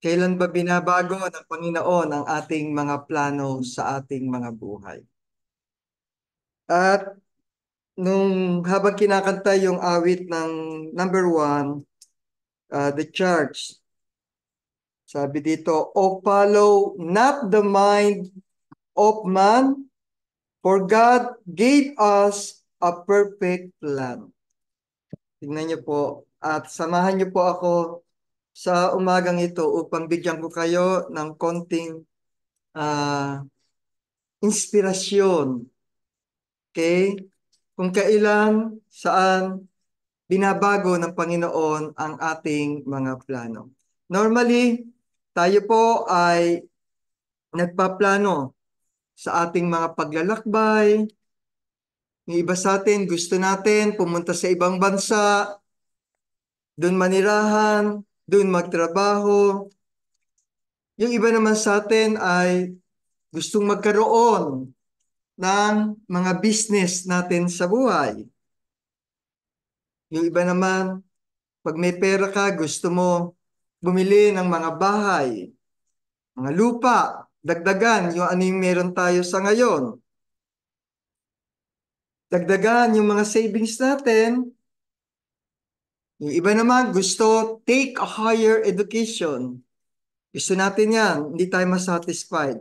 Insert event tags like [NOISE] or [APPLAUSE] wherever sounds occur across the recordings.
Kailan ba binabago ng Panginoon ang ating mga plano sa ating mga buhay? At nung habang kinakanta yung awit ng number one, uh, the church, sabi dito, O follow not the mind of man, for God gave us a perfect plan. Tingnan niyo po at samahan niyo po ako sa umagang ito upang bigyan ko kayo ng konting uh, inspirasyon. Okay? Kung kailan, saan binabago ng Panginoon ang ating mga plano. Normally, tayo po ay nagpaplano sa ating mga paglalakbay. Yung iba sa atin, gusto natin pumunta sa ibang bansa, doon manirahan, doon magtrabaho. Yung iba naman sa atin ay gustong magkaroon ng mga business natin sa buhay. Yung iba naman, pag may pera ka, gusto mo bumili ng mga bahay, mga lupa, dagdagan yung ano yung meron tayo sa ngayon. Dagdagan yung mga savings natin yung iba naman gusto take a higher education. Gusto natin yan, hindi tayo masatisfied.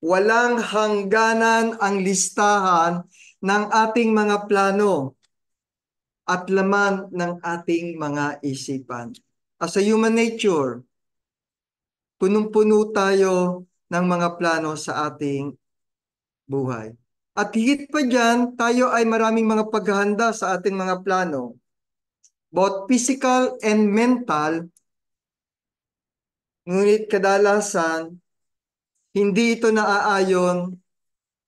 Walang hangganan ang listahan ng ating mga plano at laman ng ating mga isipan. As a human nature, punong-puno tayo ng mga plano sa ating buhay. At higit pa dyan, tayo ay maraming mga paghahanda sa ating mga plano both physical and mental, ngunit kadalasan, hindi ito naaayon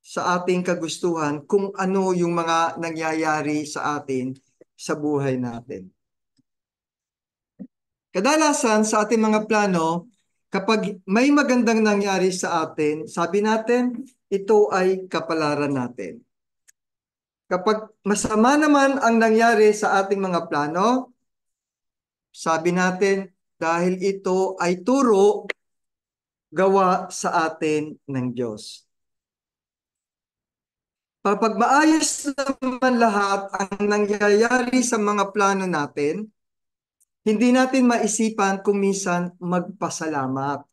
sa ating kagustuhan kung ano yung mga nangyayari sa atin sa buhay natin. Kadalasan sa ating mga plano, kapag may magandang nangyari sa atin, sabi natin, ito ay kapalaran natin. Kapag masama naman ang nangyari sa ating mga plano, sabi natin, dahil ito ay turo gawa sa atin ng Diyos. Kapag maayos naman lahat ang nangyayari sa mga plano natin, hindi natin maisipan kung minsan magpasalamat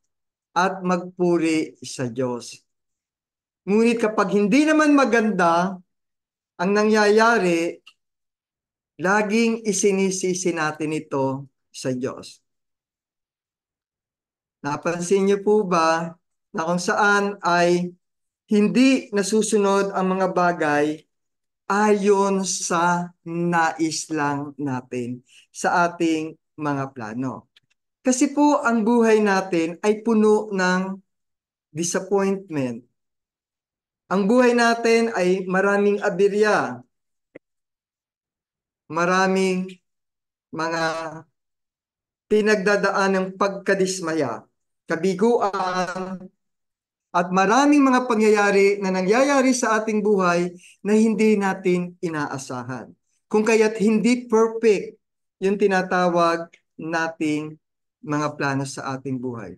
at magpuri sa Diyos. Ngunit kapag hindi naman maganda ang nangyayari, laging isinisisi natin ito sa Diyos. Napansin niyo po ba na kung saan ay hindi nasusunod ang mga bagay ayon sa nais lang natin sa ating mga plano. Kasi po ang buhay natin ay puno ng disappointment, ang buhay natin ay maraming aberya, maraming mga pinagdadaan ng pagkadismaya, kabiguan, at maraming mga pangyayari na nangyayari sa ating buhay na hindi natin inaasahan. Kung kaya't hindi perfect yung tinatawag nating mga plano sa ating buhay.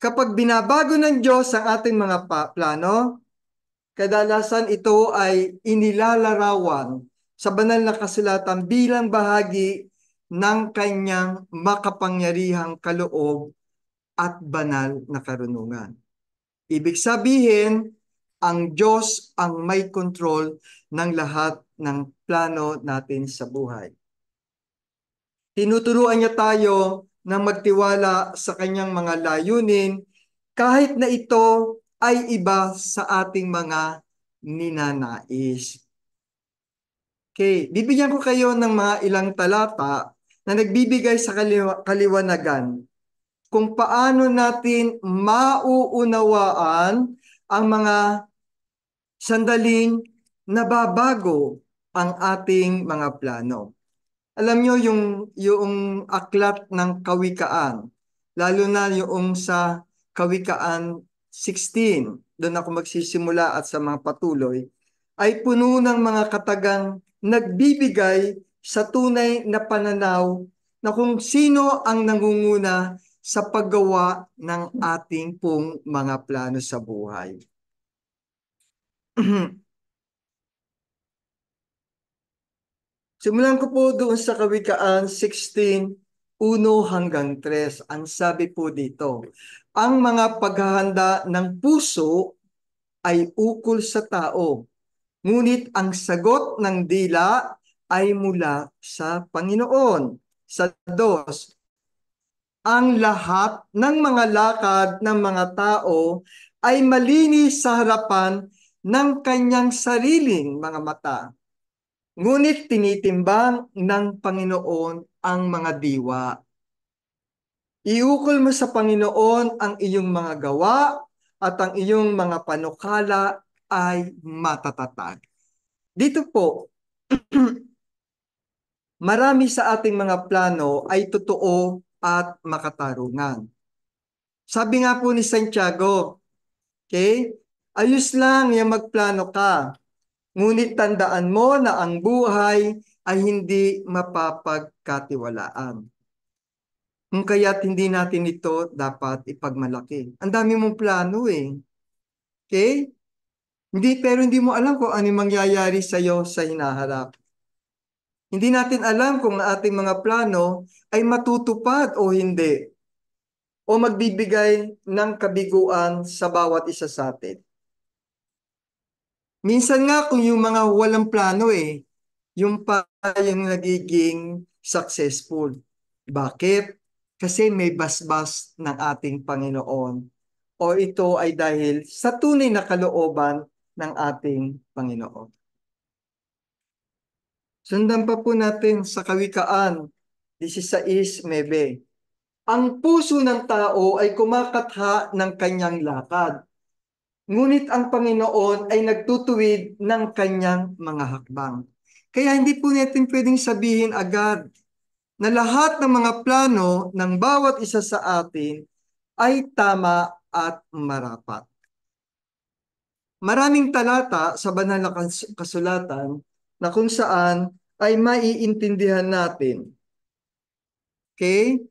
Kapag binabago ng Diyos ang ating mga plano, Kadalasan ito ay inilalarawan sa banal na kasulatan bilang bahagi ng kanyang makapangyarihang kaloob at banal na karunungan. Ibig sabihin, ang Diyos ang may control ng lahat ng plano natin sa buhay. Tinuturuan niya tayo na magtiwala sa kanyang mga layunin kahit na ito ay iba sa ating mga ninanais. Okay, bibigyan ko kayo ng mga ilang talata na nagbibigay sa kaliwa- kaliwanagan kung paano natin mauunawaan ang mga sandaling nababago ang ating mga plano. Alam nyo yung, yung aklat ng kawikaan, lalo na yung sa kawikaan 16, doon ako magsisimula at sa mga patuloy, ay puno ng mga katagang nagbibigay sa tunay na pananaw na kung sino ang nangunguna sa paggawa ng ating pong mga plano sa buhay. [CLEARS THROAT] Simulan ko po doon sa Kawikaan 16, 1 hanggang 3. Ang sabi po dito, ang mga paghahanda ng puso ay ukol sa tao, ngunit ang sagot ng dila ay mula sa Panginoon. Sa dos, ang lahat ng mga lakad ng mga tao ay malinis sa harapan ng kanyang sariling mga mata. Ngunit tinitimbang ng Panginoon ang mga diwa Iukol mo sa Panginoon ang iyong mga gawa at ang iyong mga panukala ay matatatag. Dito po, [CLEARS THROAT] marami sa ating mga plano ay totoo at makatarungan. Sabi nga po ni Santiago, okay, ayos lang yung magplano ka. Ngunit tandaan mo na ang buhay ay hindi mapapagkatiwalaan. Kung mm, Kaya't hindi natin ito dapat ipagmalaki. Ang dami mong plano eh. Okay? Hindi, pero hindi mo alam kung ano mangyayari sa iyo sa hinaharap. Hindi natin alam kung ang ating mga plano ay matutupad o hindi o magbibigay ng kabiguan sa bawat isa sa atin. Minsan nga kung yung mga walang plano eh, yung pa yung nagiging successful. Bakit? kasi may basbas ng ating Panginoon o ito ay dahil sa tunay na kalooban ng ating Panginoon. Sundan pa po natin sa Kawikaan 16.9. Ang puso ng tao ay kumakatha ng kanyang lakad, ngunit ang Panginoon ay nagtutuwid ng kanyang mga hakbang. Kaya hindi po natin pwedeng sabihin agad na lahat ng mga plano ng bawat isa sa atin ay tama at marapat. Maraming talata sa banal na kasulatan na kung saan ay maiintindihan natin. Okay?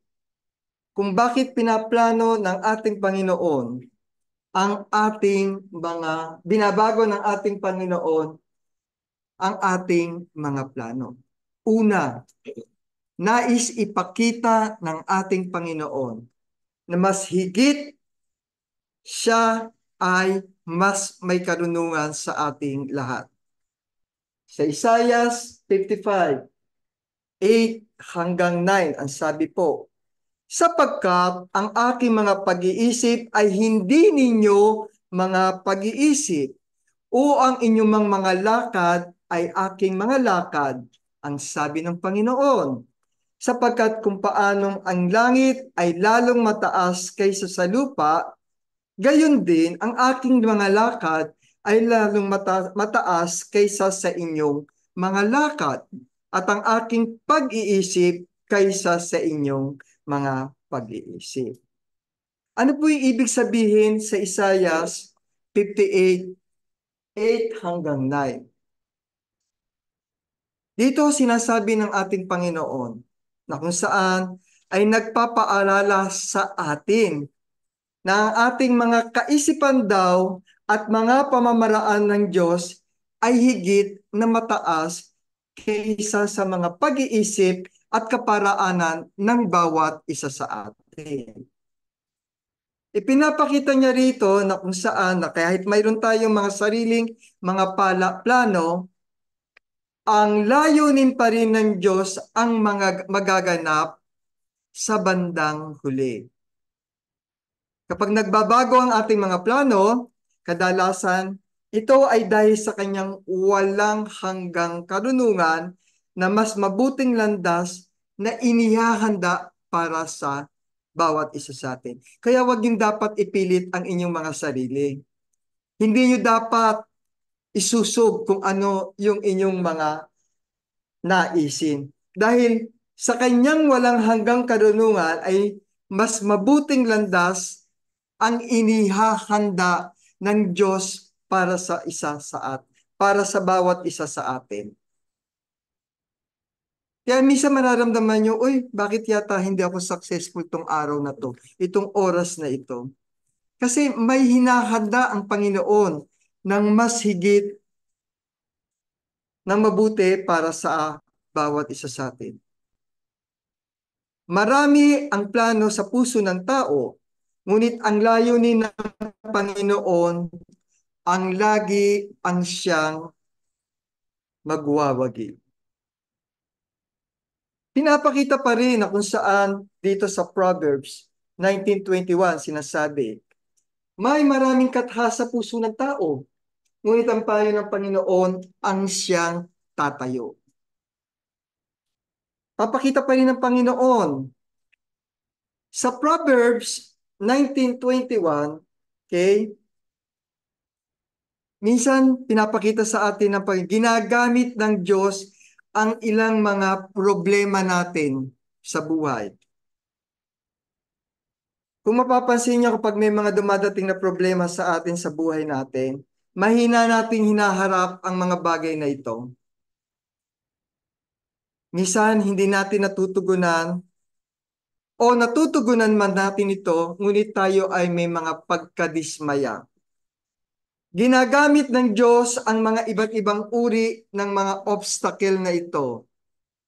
Kung bakit pinaplano ng ating Panginoon ang ating mga, binabago ng ating Panginoon ang ating mga plano. Una, nais ipakita ng ating Panginoon na mas higit siya ay mas may karunungan sa ating lahat. Sa Isaiah 55, 8 hanggang 9, ang sabi po, sapagkat ang aking mga pag-iisip ay hindi ninyo mga pag-iisip o ang inyong mga lakad ay aking mga lakad, ang sabi ng Panginoon sapagkat kung paanong ang langit ay lalong mataas kaysa sa lupa, gayon din ang aking mga lakad ay lalong mata- mataas kaysa sa inyong mga lakad at ang aking pag-iisip kaysa sa inyong mga pag-iisip. Ano po yung ibig sabihin sa Isaiah 58:8 hanggang 9? Dito sinasabi ng ating Panginoon, na kung saan ay nagpapaalala sa atin na ang ating mga kaisipan daw at mga pamamaraan ng Diyos ay higit na mataas kaysa sa mga pag-iisip at kaparaanan ng bawat isa sa atin. Ipinapakita niya rito na kung saan na kahit mayroon tayong mga sariling mga pala, plano, ang layunin pa rin ng Diyos ang mga magaganap sa bandang huli. Kapag nagbabago ang ating mga plano, kadalasan ito ay dahil sa kanyang walang hanggang karunungan na mas mabuting landas na inihahanda para sa bawat isa sa atin. Kaya wag yung dapat ipilit ang inyong mga sarili. Hindi nyo dapat isusog kung ano yung inyong mga naisin. Dahil sa kanyang walang hanggang karunungan ay mas mabuting landas ang inihahanda ng Diyos para sa isa sa at para sa bawat isa sa atin. Kaya minsan mararamdaman nyo, uy, bakit yata hindi ako successful tong araw na to, itong oras na ito. Kasi may hinahanda ang Panginoon ng mas higit na mabuti para sa bawat isa sa atin. Marami ang plano sa puso ng tao, ngunit ang layunin ng Panginoon ang lagi ang siyang magwawagi. Pinapakita pa rin na kung saan dito sa Proverbs 19.21 sinasabi, may maraming katha sa puso ng tao, Ngunit ang payo ng Panginoon ang siyang tatayo. Papakita pa rin ng Panginoon. Sa Proverbs 19.21, okay, minsan pinapakita sa atin ng ginagamit ng Diyos ang ilang mga problema natin sa buhay. Kung mapapansin niyo kapag may mga dumadating na problema sa atin sa buhay natin, mahina nating hinaharap ang mga bagay na ito. Misan, hindi natin natutugunan o natutugunan man natin ito, ngunit tayo ay may mga pagkadismaya. Ginagamit ng Diyos ang mga iba't ibang uri ng mga obstacle na ito,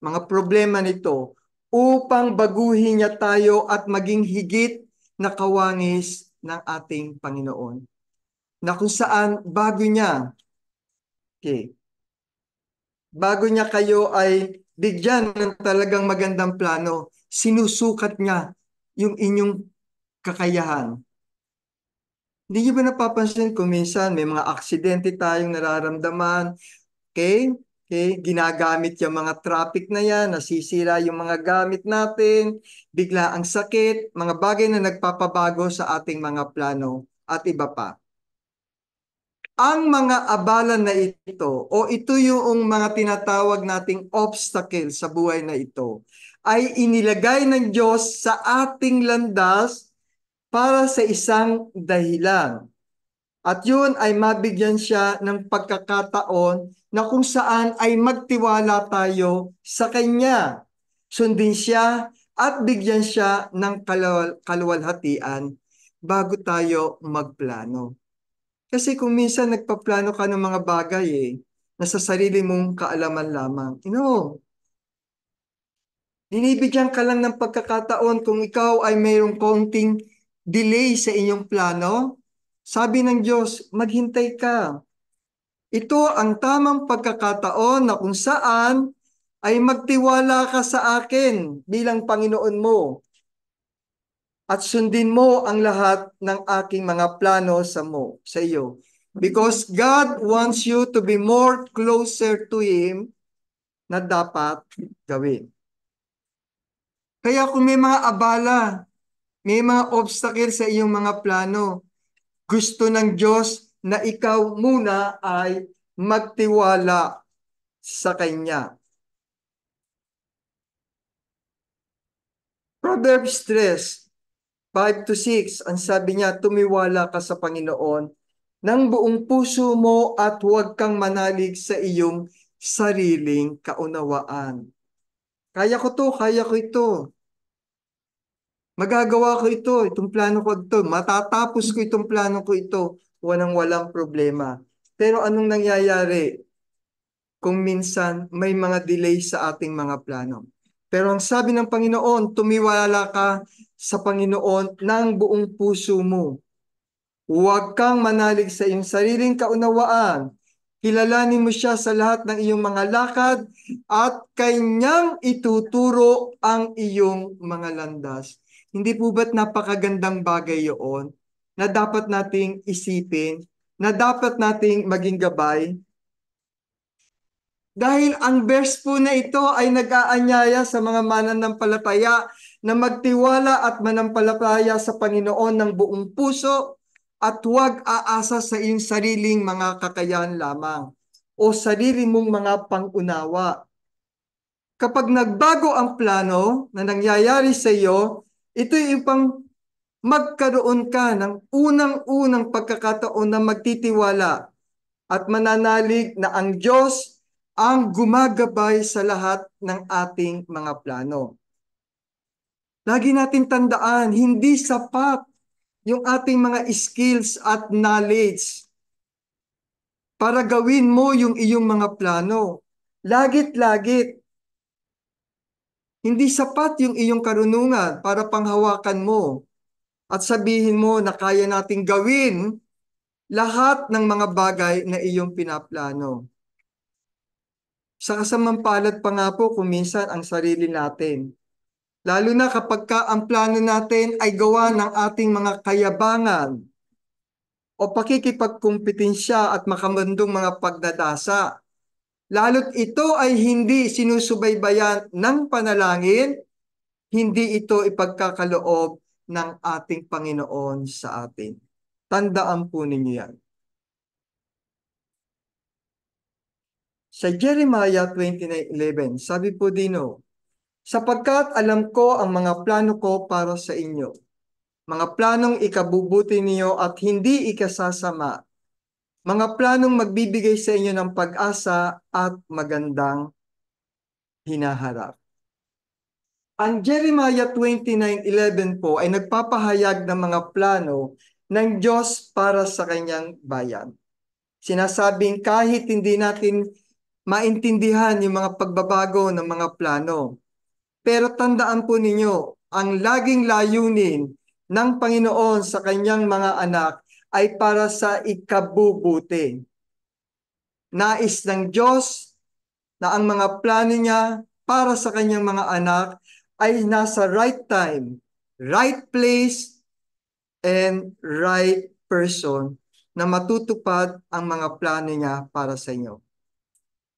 mga problema nito, upang baguhin niya tayo at maging higit na kawangis ng ating Panginoon na kung saan bago niya okay, bago niya kayo ay bigyan ng talagang magandang plano, sinusukat niya yung inyong kakayahan. Hindi niyo ba napapansin kung minsan may mga aksidente tayong nararamdaman? Okay? Okay, ginagamit yung mga traffic na yan, nasisira yung mga gamit natin, bigla ang sakit, mga bagay na nagpapabago sa ating mga plano at iba pa ang mga abala na ito o ito yung mga tinatawag nating obstacle sa buhay na ito ay inilagay ng Diyos sa ating landas para sa isang dahilan. At yun ay mabigyan siya ng pagkakataon na kung saan ay magtiwala tayo sa Kanya. Sundin siya at bigyan siya ng kalawal- kaluwalhatian bago tayo magplano. Kasi kung minsan nagpaplano ka ng mga bagay eh, na sa sarili mong kaalaman lamang. You know, dinibigyan ka lang ng pagkakataon kung ikaw ay mayroong konting delay sa inyong plano. Sabi ng Diyos, maghintay ka. Ito ang tamang pagkakataon na kung saan ay magtiwala ka sa akin bilang Panginoon mo at sundin mo ang lahat ng aking mga plano sa mo sa iyo because God wants you to be more closer to him na dapat gawin. Kaya kung may mga abala, may mga obstacle sa iyong mga plano, gusto ng Diyos na ikaw muna ay magtiwala sa Kanya. Proverbs 3, 5 to 6, ang sabi niya, tumiwala ka sa Panginoon ng buong puso mo at huwag kang manalig sa iyong sariling kaunawaan. Kaya ko to, kaya ko ito. Magagawa ko ito, itong plano ko ito. Matatapos ko itong plano ko ito. Walang walang problema. Pero anong nangyayari kung minsan may mga delay sa ating mga plano? Pero ang sabi ng Panginoon, tumiwala ka sa Panginoon ng buong puso mo. Huwag kang manalig sa iyong sariling kaunawaan. Kilalanin mo siya sa lahat ng iyong mga lakad at kanyang ituturo ang iyong mga landas. Hindi po ba't napakagandang bagay yon na dapat nating isipin, na dapat nating maging gabay dahil ang verse po na ito ay nag-aanyaya sa mga mananampalataya na magtiwala at manampalataya sa Panginoon ng buong puso at huwag aasa sa iyong sariling mga kakayahan lamang o sarili mong mga pangunawa. Kapag nagbago ang plano na nangyayari sa iyo, ito yung pang magkaroon ka ng unang-unang pagkakataon na magtitiwala at mananalig na ang Diyos ang gumagabay sa lahat ng ating mga plano. Lagi natin tandaan, hindi sapat yung ating mga skills at knowledge para gawin mo yung iyong mga plano. Lagit-lagit. Hindi sapat yung iyong karunungan para panghawakan mo at sabihin mo na kaya nating gawin lahat ng mga bagay na iyong pinaplano. Sa kasamampalat pa nga po kuminsan ang sarili natin. Lalo na kapag ka ang plano natin ay gawa ng ating mga kayabangan o pakikipagkumpetensya at makamandong mga pagdadasa. Lalo't ito ay hindi sinusubaybayan ng panalangin, hindi ito ipagkakaloob ng ating Panginoon sa atin. Tandaan po ninyo yan. Sa Jeremiah 29.11, sabi po dino, Sapagkat alam ko ang mga plano ko para sa inyo, mga planong ikabubuti ninyo at hindi ikasasama, mga planong magbibigay sa inyo ng pag-asa at magandang hinaharap. Ang Jeremiah 29.11 po ay nagpapahayag ng mga plano ng Diyos para sa kanyang bayan. Sinasabing kahit hindi natin maintindihan yung mga pagbabago ng mga plano. Pero tandaan po ninyo, ang laging layunin ng Panginoon sa kanyang mga anak ay para sa ikabubuti. Nais ng Diyos na ang mga plano niya para sa kanyang mga anak ay nasa right time, right place, and right person na matutupad ang mga plano niya para sa inyo.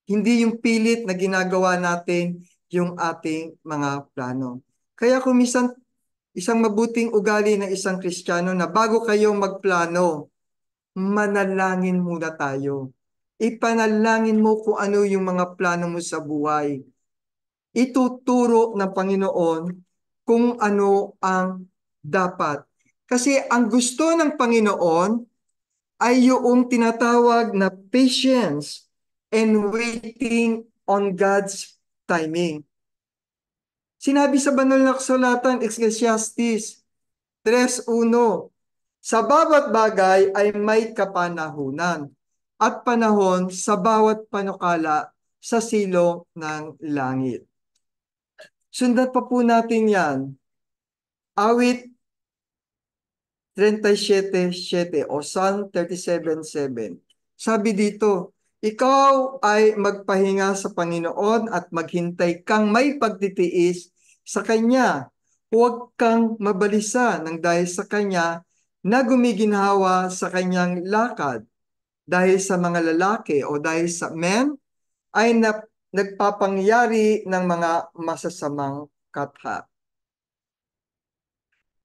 Hindi yung pilit na ginagawa natin yung ating mga plano. Kaya kung minsan, isang mabuting ugali ng isang Kristiyano na bago kayo magplano, manalangin muna tayo. Ipanalangin mo kung ano yung mga plano mo sa buhay. Ituturo ng Panginoon kung ano ang dapat. Kasi ang gusto ng Panginoon ay yung tinatawag na patience and waiting on God's timing. Sinabi sa banal na kasulatan, Ecclesiastes 3.1, Sa bawat bagay ay may kapanahunan at panahon sa bawat panukala sa silo ng langit. Sundan pa po natin yan. Awit 37.7 o Psalm 37.7. Sabi dito, ikaw ay magpahinga sa Panginoon at maghintay kang may pagtitiis sa Kanya. Huwag kang mabalisa ng dahil sa Kanya na gumiginhawa sa Kanyang lakad. Dahil sa mga lalaki o dahil sa men ay na, nagpapangyari ng mga masasamang katha.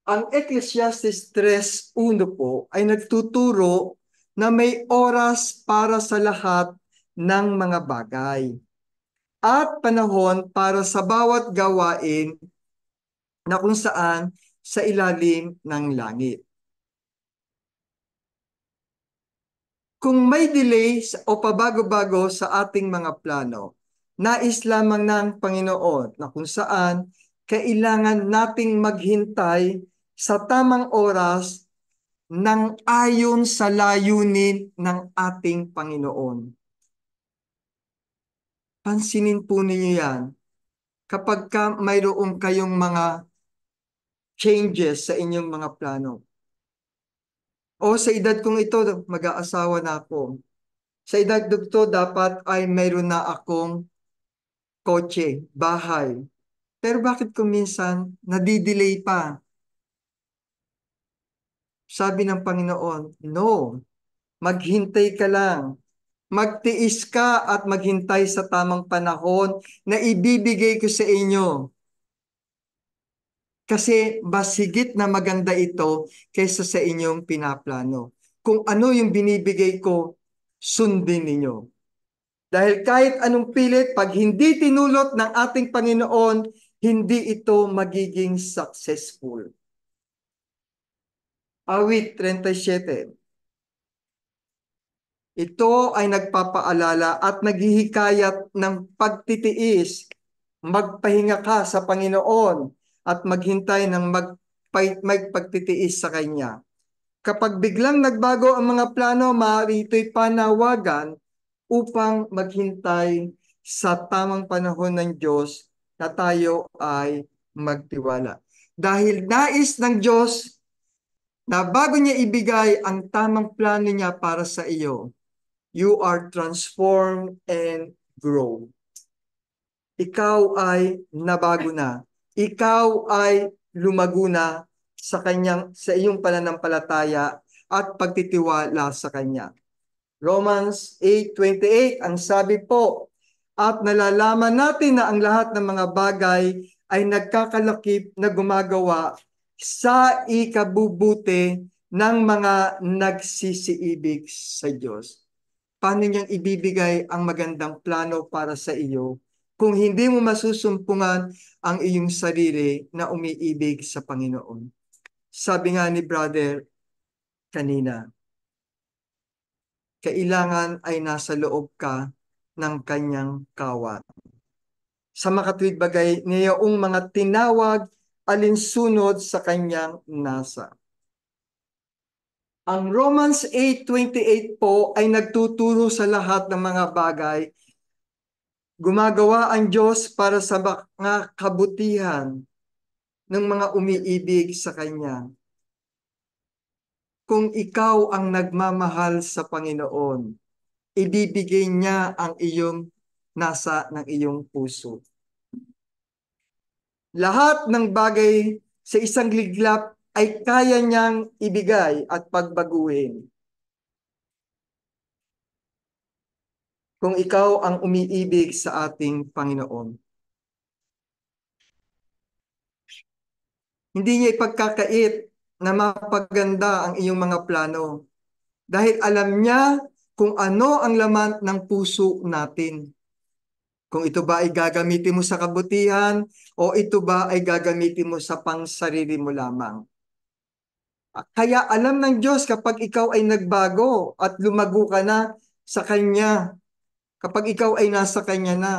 Ang Ecclesiastes 3.1 po ay nagtuturo na may oras para sa lahat ng mga bagay at panahon para sa bawat gawain na kung saan sa ilalim ng langit. Kung may delay o pabago-bago sa ating mga plano, nais lamang ng Panginoon na kung saan kailangan nating maghintay sa tamang oras ng ayon sa layunin ng ating Panginoon. Pansinin po ninyo yan. Kapag ka mayroon kayong mga changes sa inyong mga plano. O sa edad kong ito, mag-aasawa na ako. Sa edad ito, dapat ay mayroon na akong kotse, bahay. Pero bakit kung minsan nadidelay pa sabi ng Panginoon, no, maghintay ka lang. Magtiis ka at maghintay sa tamang panahon na ibibigay ko sa inyo. Kasi basigit na maganda ito kaysa sa inyong pinaplano. Kung ano yung binibigay ko, sundin ninyo. Dahil kahit anong pilit, pag hindi tinulot ng ating Panginoon, hindi ito magiging successful. Awit 37. Ito ay nagpapaalala at naghihikayat ng pagtitiis. Magpahinga ka sa Panginoon at maghintay ng magpagtitiis sa Kanya. Kapag biglang nagbago ang mga plano, maaari ito'y panawagan upang maghintay sa tamang panahon ng Diyos na tayo ay magtiwala. Dahil nais ng Diyos na bago niya ibigay ang tamang plano niya para sa iyo, you are transformed and grow. Ikaw ay nabago na. Ikaw ay lumago na sa kanyang sa iyong pananampalataya at pagtitiwala sa kanya. Romans 8:28 ang sabi po, at nalalaman natin na ang lahat ng mga bagay ay nagkakalakip na gumagawa sa ikabubuti ng mga nagsisiibig sa Diyos. Paano niyang ibibigay ang magandang plano para sa iyo kung hindi mo masusumpungan ang iyong sarili na umiibig sa Panginoon? Sabi nga ni brother kanina, kailangan ay nasa loob ka ng kanyang kawat. Sa makatwid bagay, niyaong mga tinawag alinsunod sa kanyang nasa. Ang Romans 8.28 po ay nagtuturo sa lahat ng mga bagay. Gumagawa ang Diyos para sa mga kabutihan ng mga umiibig sa Kanya. Kung ikaw ang nagmamahal sa Panginoon, ibibigay niya ang iyong nasa ng iyong puso. Lahat ng bagay sa isang liglap ay kaya niyang ibigay at pagbaguhin. Kung ikaw ang umiibig sa ating Panginoon. Hindi niya ipagkakait na mapaganda ang iyong mga plano dahil alam niya kung ano ang laman ng puso natin. Kung ito ba ay gagamitin mo sa kabutihan o ito ba ay gagamitin mo sa pangsarili mo lamang. Kaya alam ng Diyos kapag ikaw ay nagbago at lumago ka na sa Kanya, kapag ikaw ay nasa Kanya na,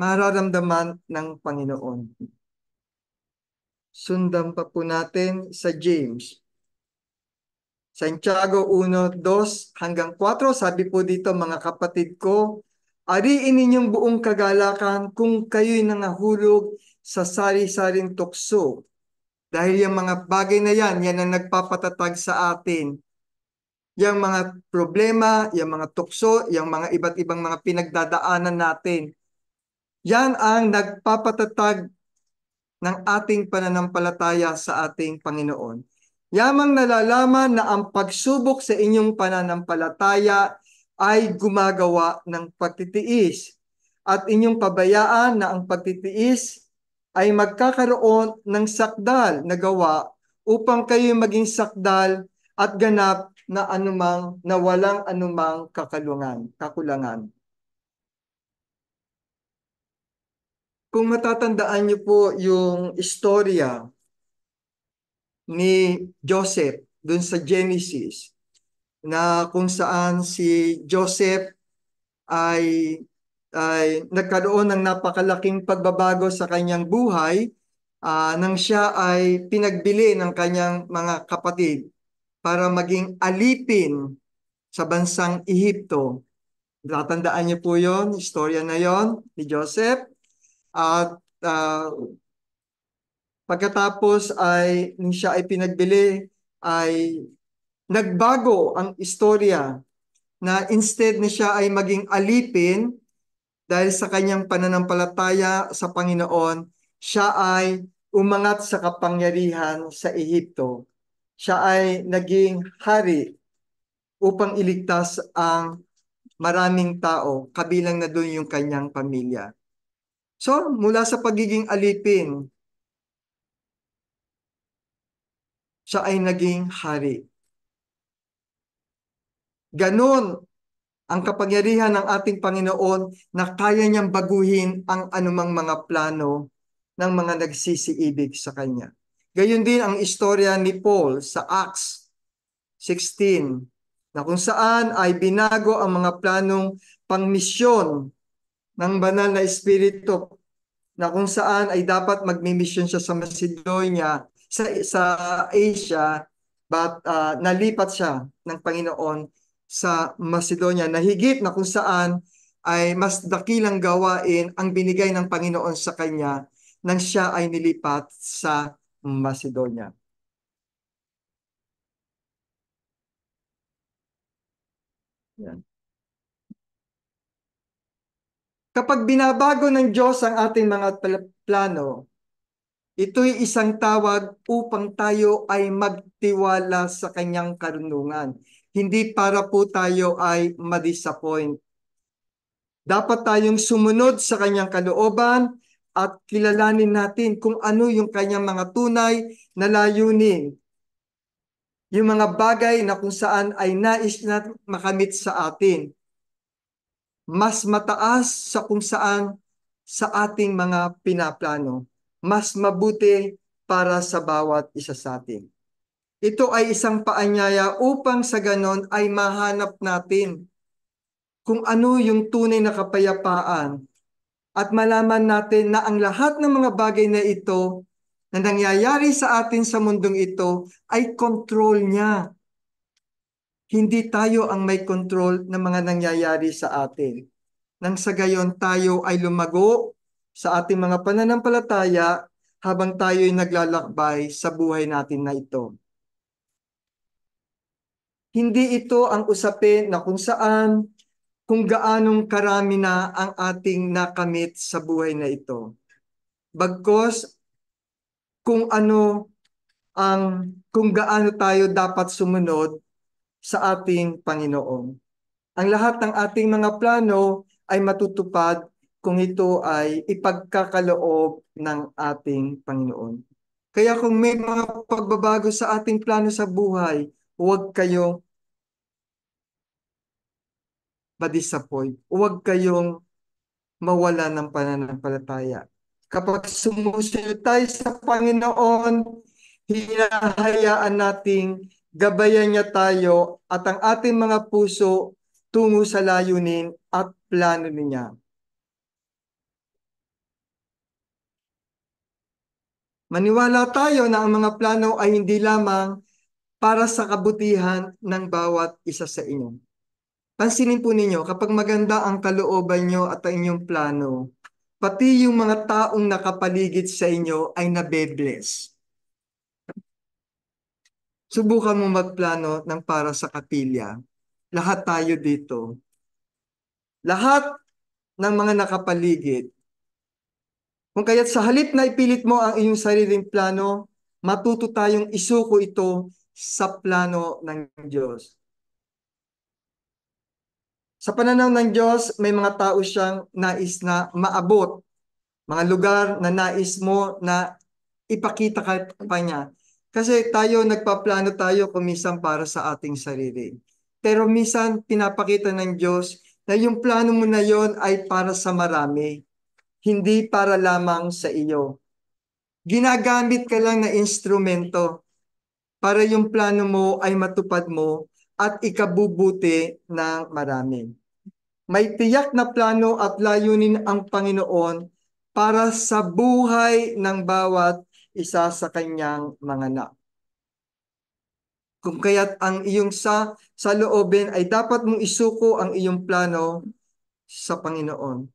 mararamdaman ng Panginoon. Sundan pa po natin sa James. Santiago 1, 2 hanggang 4, sabi po dito mga kapatid ko, Ariin ninyong buong kagalakan kung kayo'y nangahulog sa sari-saring tukso. Dahil yung mga bagay na yan, yan ang nagpapatatag sa atin. Yang mga problema, yung mga tukso, yung mga iba't ibang mga pinagdadaanan natin. Yan ang nagpapatatag ng ating pananampalataya sa ating Panginoon. Yamang nalalaman na ang pagsubok sa inyong pananampalataya ay gumagawa ng pagtitiis at inyong pabayaan na ang pagtitiis ay magkakaroon ng sakdal na gawa upang kayo maging sakdal at ganap na anumang na walang anumang kakalungan, kakulangan. Kung matatandaan niyo po yung istorya ni Joseph dun sa Genesis, na kung saan si Joseph ay ay nagkaroon ng napakalaking pagbabago sa kanyang buhay uh, nang siya ay pinagbili ng kanyang mga kapatid para maging alipin sa bansang Ehipto. Tatandaan niyo po yon, istorya na yon ni Joseph. At uh, pagkatapos ay nung siya ay pinagbili ay nagbago ang istorya na instead na siya ay maging alipin dahil sa kanyang pananampalataya sa Panginoon, siya ay umangat sa kapangyarihan sa Ehipto. Siya ay naging hari upang iligtas ang maraming tao, kabilang na doon yung kanyang pamilya. So, mula sa pagiging alipin, siya ay naging hari. Ganon ang kapangyarihan ng ating Panginoon na kaya niyang baguhin ang anumang mga plano ng mga nagsisiibig sa Kanya. Gayun din ang istorya ni Paul sa Acts 16 na kung saan ay binago ang mga planong pangmisyon ng banal na espiritu na kung saan ay dapat magmimisyon siya sa Macedonia sa sa Asia but uh, nalipat siya ng Panginoon sa Macedonia na higit na kung saan ay mas dakilang gawain ang binigay ng Panginoon sa kanya nang siya ay nilipat sa Macedonia. Yan. Kapag binabago ng Diyos ang ating mga plano, ito'y isang tawag upang tayo ay magtiwala sa kanyang karunungan hindi para po tayo ay madisappoint. Dapat tayong sumunod sa kanyang kalooban at kilalanin natin kung ano yung kanyang mga tunay na layunin. Yung mga bagay na kung saan ay nais na makamit sa atin. Mas mataas sa kung saan sa ating mga pinaplano. Mas mabuti para sa bawat isa sa atin. Ito ay isang paanyaya upang sa ganon ay mahanap natin kung ano yung tunay na kapayapaan at malaman natin na ang lahat ng mga bagay na ito na nangyayari sa atin sa mundong ito ay control niya. Hindi tayo ang may control ng mga nangyayari sa atin. Nang sa gayon tayo ay lumago sa ating mga pananampalataya habang tayo ay naglalakbay sa buhay natin na ito. Hindi ito ang usapin na kung saan, kung gaanong karami na ang ating nakamit sa buhay na ito. Bagkos, kung ano ang kung gaano tayo dapat sumunod sa ating Panginoon. Ang lahat ng ating mga plano ay matutupad kung ito ay ipagkakaloob ng ating Panginoon. Kaya kung may mga pagbabago sa ating plano sa buhay, huwag kayong madisappoint. Huwag kayong mawala ng pananampalataya. Kapag sumusunod tayo sa Panginoon, hinahayaan nating gabayan niya tayo at ang ating mga puso tungo sa layunin at plano niya. Maniwala tayo na ang mga plano ay hindi lamang para sa kabutihan ng bawat isa sa inyo. Pansinin po ninyo, kapag maganda ang kalooban nyo at ang inyong plano, pati yung mga taong nakapaligid sa inyo ay nabebless. Subukan mo magplano ng para sa kapilya. Lahat tayo dito. Lahat ng mga nakapaligid. Kung kaya't sa halip na ipilit mo ang iyong sariling plano, matuto tayong isuko ito sa plano ng Diyos. Sa pananaw ng Diyos, may mga tao siyang nais na maabot. Mga lugar na nais mo na ipakita ka pa niya. Kasi tayo, nagpaplano tayo kumisang para sa ating sarili. Pero minsan, pinapakita ng Diyos na yung plano mo na yon ay para sa marami, hindi para lamang sa iyo. Ginagamit ka lang na instrumento para yung plano mo ay matupad mo at ikabubuti ng marami. May tiyak na plano at layunin ang Panginoon para sa buhay ng bawat isa sa kanyang mga anak. Kung kaya't ang iyong sa, sa loobin ay dapat mong isuko ang iyong plano sa Panginoon.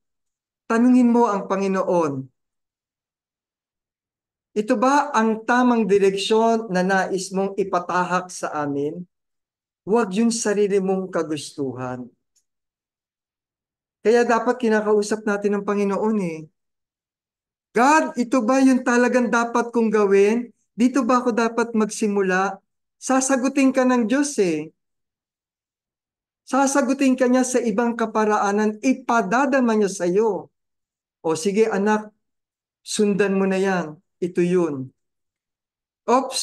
Tanungin mo ang Panginoon ito ba ang tamang direksyon na nais mong ipatahak sa amin? Huwag yung sarili mong kagustuhan. Kaya dapat kinakausap natin ng Panginoon eh. God, ito ba yung talagang dapat kong gawin? Dito ba ako dapat magsimula? Sasagutin ka ng Diyos eh. Sasagutin ka niya sa ibang kaparaanan, ipadadama niya sa iyo. O sige anak, sundan mo na yan ito yun. Oops,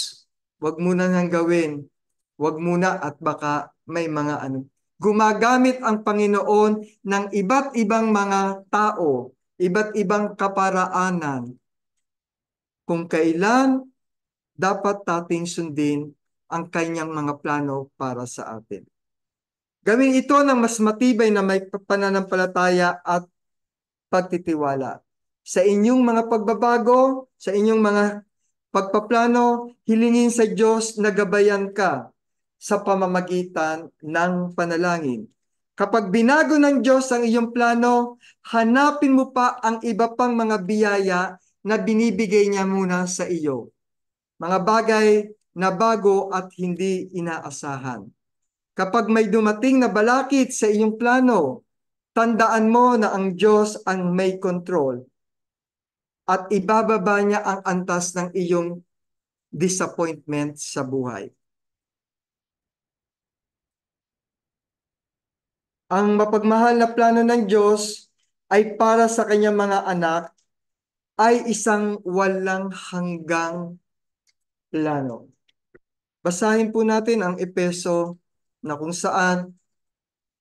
wag muna nang gawin. Wag muna at baka may mga ano. Gumagamit ang Panginoon ng iba't ibang mga tao, iba't ibang kaparaanan kung kailan dapat nating sundin ang kanyang mga plano para sa atin. Gawin ito ng mas matibay na may pananampalataya at pagtitiwala sa inyong mga pagbabago, sa inyong mga pagpaplano, hilingin sa Diyos na gabayan ka sa pamamagitan ng panalangin. Kapag binago ng Diyos ang iyong plano, hanapin mo pa ang iba pang mga biyaya na binibigay niya muna sa iyo. Mga bagay na bago at hindi inaasahan. Kapag may dumating na balakit sa iyong plano, tandaan mo na ang Diyos ang may control at ibababa niya ang antas ng iyong disappointment sa buhay. Ang mapagmahal na plano ng Diyos ay para sa kanyang mga anak ay isang walang hanggang plano. Basahin po natin ang Epeso na kung saan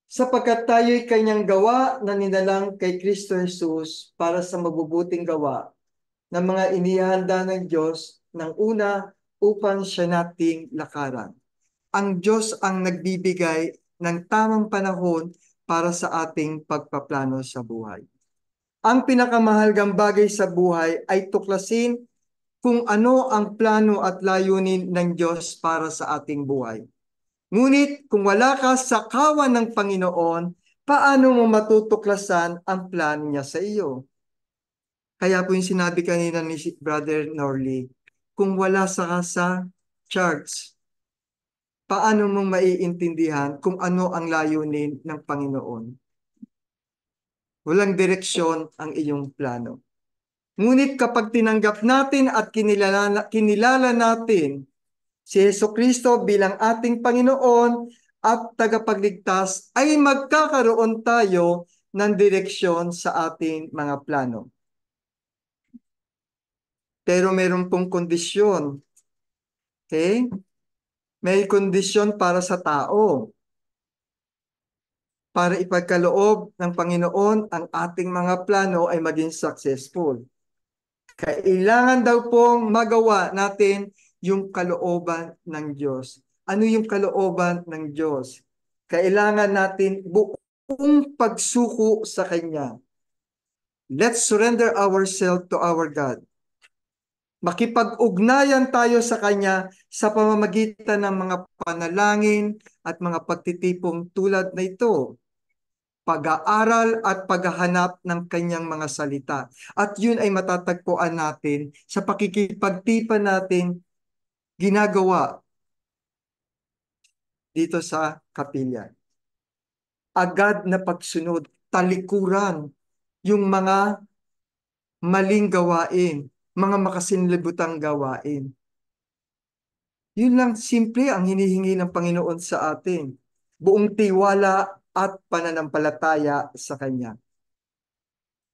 sapagkat tayo'y kanyang gawa na ninalang kay Kristo Jesus para sa mabubuting gawa na mga inihanda ng Diyos ng una upang siya nating lakaran. Ang Diyos ang nagbibigay ng tamang panahon para sa ating pagpaplano sa buhay. Ang pinakamahalagang bagay sa buhay ay tuklasin kung ano ang plano at layunin ng Diyos para sa ating buhay. Ngunit kung wala ka sa kawan ng Panginoon, paano mo matutuklasan ang plano niya sa iyo? Kaya po yung sinabi kanina ni Brother Norley, kung wala sa sa charts, paano mong maiintindihan kung ano ang layunin ng Panginoon? Walang direksyon ang iyong plano. Ngunit kapag tinanggap natin at kinilala, kinilala natin si Yeso Kristo bilang ating Panginoon at tagapagligtas, ay magkakaroon tayo ng direksyon sa ating mga plano. Pero meron pong kondisyon. Okay? May kondisyon para sa tao. Para ipagkaloob ng Panginoon ang ating mga plano ay maging successful. Kailangan daw pong magawa natin yung kalooban ng Diyos. Ano yung kalooban ng Diyos? Kailangan natin buong pagsuko sa Kanya. Let's surrender ourselves to our God. Makipag-ugnayan tayo sa Kanya sa pamamagitan ng mga panalangin at mga pagtitipong tulad na ito. Pag-aaral at paghahanap ng Kanyang mga salita. At yun ay matatagpuan natin sa pakikipagtipan natin ginagawa dito sa kapilya. Agad na pagsunod, talikuran yung mga maling gawain mga makasinlibutang gawain. Yun lang simple ang hinihingi ng Panginoon sa atin. Buong tiwala at pananampalataya sa Kanya.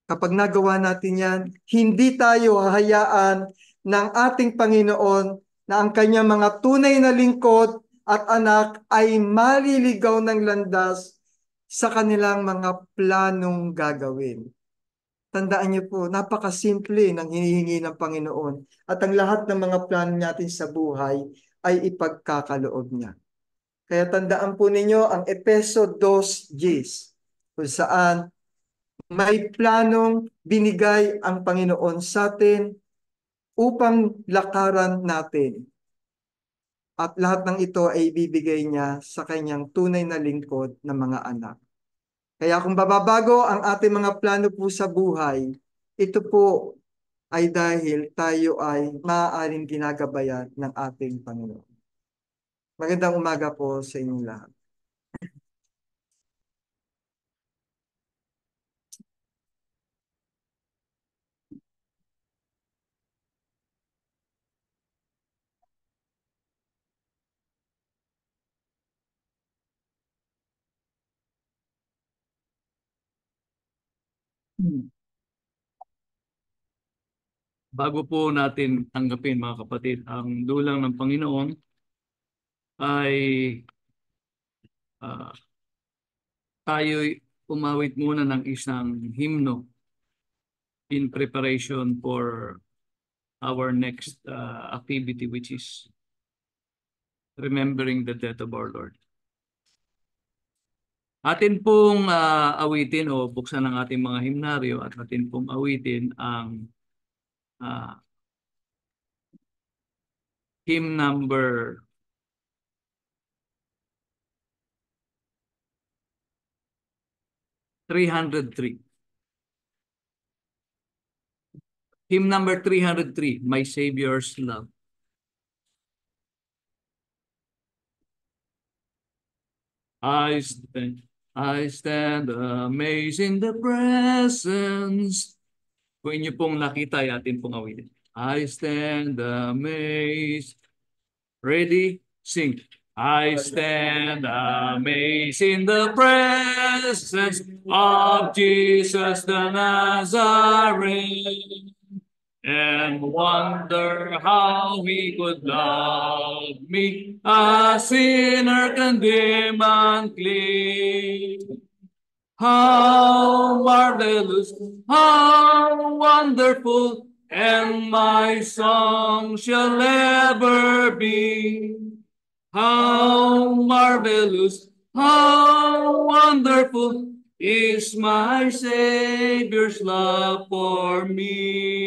Kapag nagawa natin yan, hindi tayo hahayaan ng ating Panginoon na ang kanyang mga tunay na lingkod at anak ay maliligaw ng landas sa kanilang mga planong gagawin. Tandaan niyo po, napakasimple ng hinihingi ng Panginoon. At ang lahat ng mga plan natin sa buhay ay ipagkakaloob niya. Kaya tandaan po ninyo ang Epeso 2.10 kung saan may planong binigay ang Panginoon sa atin upang lakaran natin. At lahat ng ito ay ibibigay niya sa kanyang tunay na lingkod na mga anak. Kaya kung bababago ang ating mga plano po sa buhay, ito po ay dahil tayo ay maaaring ginagabayan ng ating Panginoon. Magandang umaga po sa inyong lahat. Bago po natin tanggapin mga kapatid, ang dulang ng Panginoon ay uh, tayo'y umawit muna ng isang himno in preparation for our next uh, activity which is remembering the death of our Lord. Atin pong uh, awitin o buksan ang ating mga himnaryo at atin pong awitin ang uh, hymn number 303. Hymn number 303, My Savior's Love. I stand I stand amazed in the presence. Kung inyo pong nakita, ay atin pong awilin. I stand amazed. Ready? Sing. I stand amazed in the presence of Jesus the Nazarene and wonder how he could love me, a sinner condemned and clean. How marvelous, how wonderful, and my song shall ever be. How marvelous, how wonderful is my Savior's love for me.